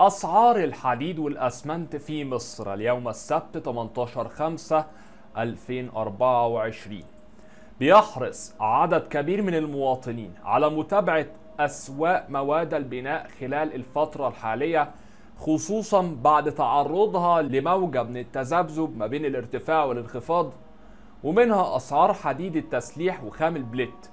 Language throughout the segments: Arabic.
أسعار الحديد والأسمنت في مصر اليوم السبت 18 5 2024 بيحرص عدد كبير من المواطنين على متابعة أسواق مواد البناء خلال الفترة الحالية خصوصا بعد تعرضها لموجة من التذبذب ما بين الارتفاع والانخفاض ومنها أسعار حديد التسليح وخام البليت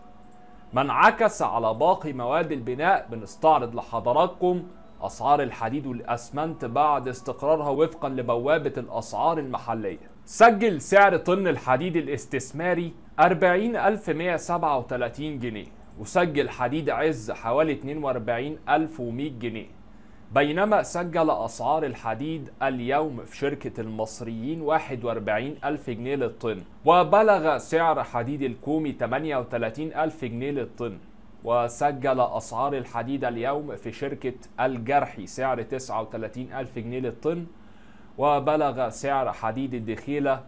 ما انعكس على باقي مواد البناء بنستعرض لحضراتكم أسعار الحديد والأسمنت بعد استقرارها وفقا لبوابة الأسعار المحلية سجل سعر طن الحديد الاستثماري 40137 جنيه وسجل حديد عز حوالي 42100 جنيه بينما سجل أسعار الحديد اليوم في شركة المصريين 41 ألف جنيه للطن وبلغ سعر حديد الكومي 38 ألف جنيه للطن وسجل أسعار الحديد اليوم في شركة الجرحي سعر 39 ألف جنيه للطن وبلغ سعر حديد الدخيلة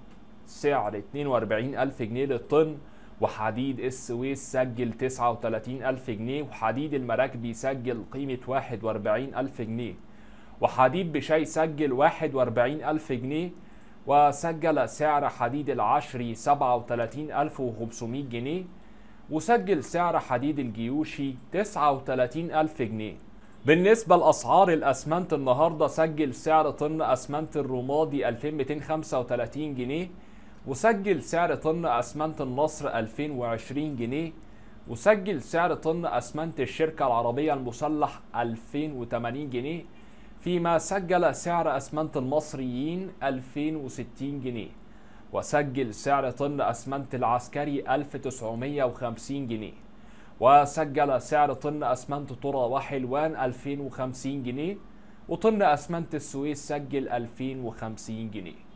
سعر 42 ألف جنيه للطن وحديد السويس سجل 39 ألف جنيه وحديد المراكبي سجل قيمة 41 ألف جنيه وحديد بشاي سجل 41 ألف جنيه وسجل سعر حديد العشري 37 ألف جنيه وسجل سعر حديد الجيوشي 39000 جنيه بالنسبة لأسعار الأسمنت النهاردة سجل سعر طن أسمنت الرمادي 2235 جنيه وسجل سعر طن أسمنت النصر 2020 جنيه وسجل سعر طن أسمنت الشركة العربية المسلح 2080 جنيه فيما سجل سعر أسمنت المصريين 2060 جنيه وسجل سعر طن أسمنت العسكري 1950 جنيه وسجل سعر طن أسمنت طرى وحلوان 2050 جنيه وطن أسمنت السويس سجل 2050 جنيه